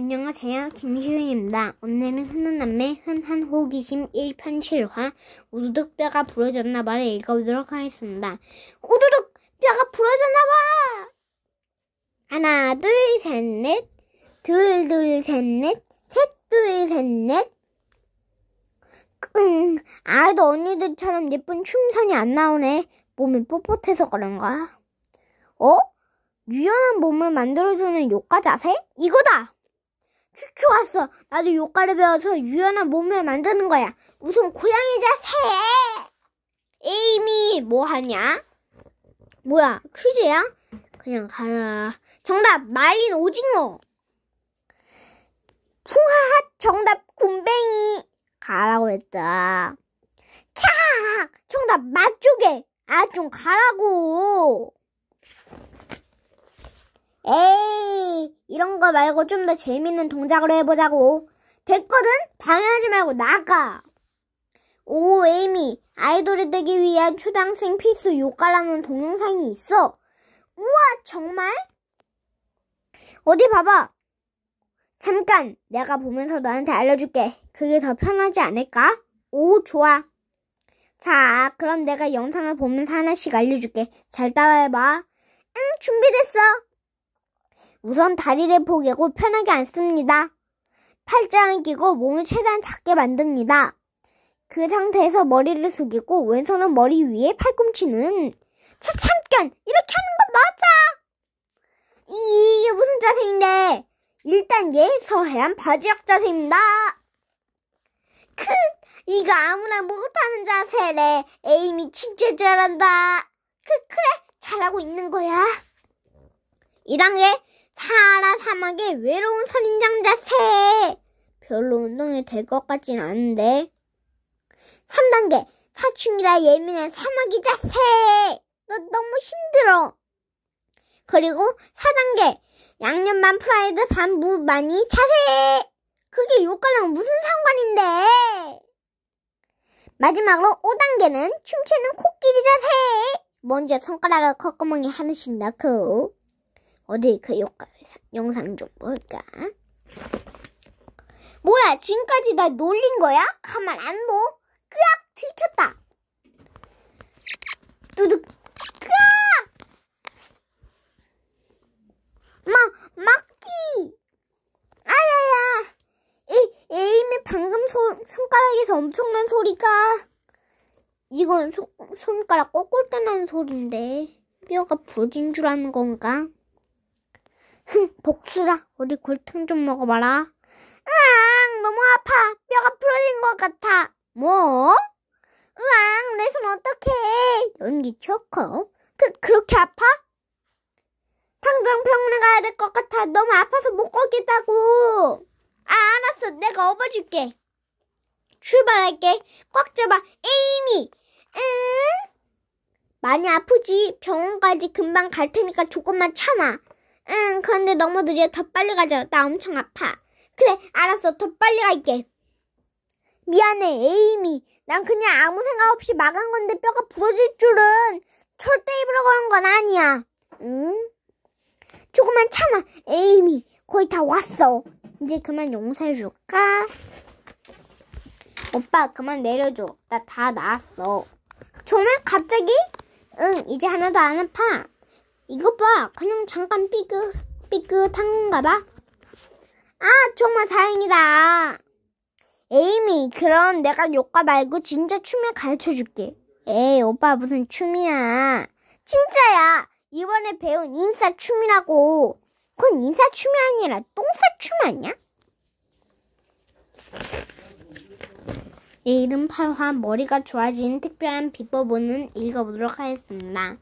안녕하세요. 김시윤입니다. 오늘은 흔한남매 흔한호기심 1편 7화 우두둑 뼈가 부러졌나봐를 읽어보도록 하겠습니다. 우두둑 뼈가 부러졌나봐! 하나, 둘, 셋, 넷. 둘, 둘, 셋, 넷. 셋, 둘, 셋, 넷. 응, 아이도 언니들처럼 예쁜 춤선이 안 나오네. 몸이 뻣뻣해서 그런가? 어? 유연한 몸을 만들어주는 요가 자세? 이거다! 좋왔어 나도 요가를 배워서 유연한 몸을 만드는 거야. 우선 고양이 자세. 에이미 뭐 하냐? 뭐야 퀴즈야? 그냥 가라. 정답 말린 오징어. 풍하핫 정답 굼뱅이 가라고 했다. 캬 정답 맛조개. 아좀 가라고. 에이 이런 거 말고 좀 더 재밌는 동작으로 해보자고. 됐거든? 방해하지 말고 나가. 오, 에이미. 아이돌이 되기 위한 초등학생 필수 요가라는 동영상이 있어. 우와, 정말? 어디 봐봐. 잠깐, 내가 보면서 너한테 알려줄게. 그게 더 편하지 않을까? 오, 좋아. 자, 그럼 내가 영상을 보면서 하나씩 알려줄게. 잘 따라해봐. 응, 준비됐어. 우선 다리를 포개고 편하게 앉습니다. 팔짱을 끼고 몸을 최대한 작게 만듭니다. 그 상태에서 머리를 숙이고 왼손은 머리 위에 팔꿈치는 차 잠깐 이렇게 하는 건 맞아. 이, 이게 무슨 자세인데? 1단계 서해안 바지락 자세입니다. 크 이거 아무나 못하는 자세래. 에임이 진짜 잘한다. 그 그래 잘하고 있는 거야. 2단계 사하라 사막의 외로운 선인장자 세 별로 운동이 될 것 같진 않은데. 3단계. 사춘기라 예민한 사막이자 세너 너무 힘들어. 그리고 4단계. 양념 반 프라이드 반 무 많이 자세. 그게 요가랑 무슨 상관인데? 마지막으로 5단계는 춤추는 코끼리 자세. 먼저 손가락을 콧구멍에 하나씩 넣고 어디 그 요가, 영상 좀 볼까? 뭐야, 지금까지 나 놀린 거야? 가만 안 둬? 끄악! 들켰다! 뚜둑! 끄악! 마, 막기! 아야야! 에, 에임의 방금 소, 손가락에서 엄청난 소리가. 이건 소, 손가락 꺾을 때 나는 소린데 뼈가 부진줄 아는 건가? 흥, 복수다. 우리 골탕 좀 먹어봐라. 으앙, 너무 아파. 뼈가 풀어진것 같아. 뭐? 으앙, 내 손 어떡해. 연기 초코. 그, 그렇게 아파? 당장 병원에 가야 될 것 같아. 너무 아파서 못 걷겠다고. 아, 알았어. 내가 업어줄게. 출발할게. 꽉 잡아. 에이미! 응? 많이 아프지? 병원까지 금방 갈 테니까 조금만 참아. 응, 그런데 너무 느려. 더 빨리 가자. 나 엄청 아파. 그래, 알았어. 더 빨리 갈게. 미안해, 에이미. 난 그냥 아무 생각 없이 막은 건데 뼈가 부러질 줄은 절대 입으로 그런 건 아니야. 응? 조금만 참아, 에이미. 거의 다 왔어. 이제 그만 용서해줄까? 오빠, 그만 내려줘. 나 다 나았어. 정말 갑자기? 응, 이제 하나도 안 아파. 이거 봐. 그냥 잠깐 삐끗, 삐끗한 건가 봐. 아, 정말 다행이다. 에이미, 그럼 내가 요가 말고 진짜 춤을 가르쳐 줄게. 에이, 오빠 무슨 춤이야. 진짜야. 이번에 배운 인사춤이라고. 그건 인사춤이 아니라 똥사춤 아니야? 이름팔화 머리가 좋아지는 특별한 비법은 읽어보도록 하겠습니다.